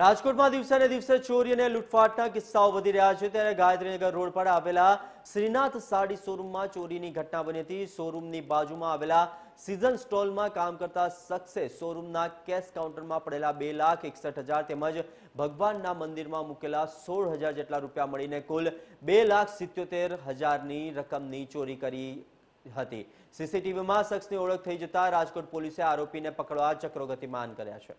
રાજકોટમાં દિવસે દિવસે ચોરી અને લૂંટફાટના કિસ્સાઓ વધી રહ્યા છે ત્યારે ગાયત્રીનગર રોડ પર આવેલા શ્રીનાથ સાડી શોરૂમમાં ચોરીની ઘટના બની હતી શોરૂમની બાજુમાં આવેલા સિઝન સ્ટોલમાં કામ કરતા શખ્સે શોરૂમના કેશ કાઉન્ટરમાં પડેલા બે લાખ એકસઠ હજાર તેમજ ભગવાનના મંદિરમાં મૂકેલા સોળ હજાર જેટલા રૂપિયા મળીને કુલ બે લાખ સિત્યોતેર હજારની રકમની ચોરી કરી હતી સીસીટીવીમાં શખ્સની ઓળખ થઈ જતા રાજકોટ પોલીસે આરોપીને પકડવા ચક્રો ગતિમાન કર્યા છે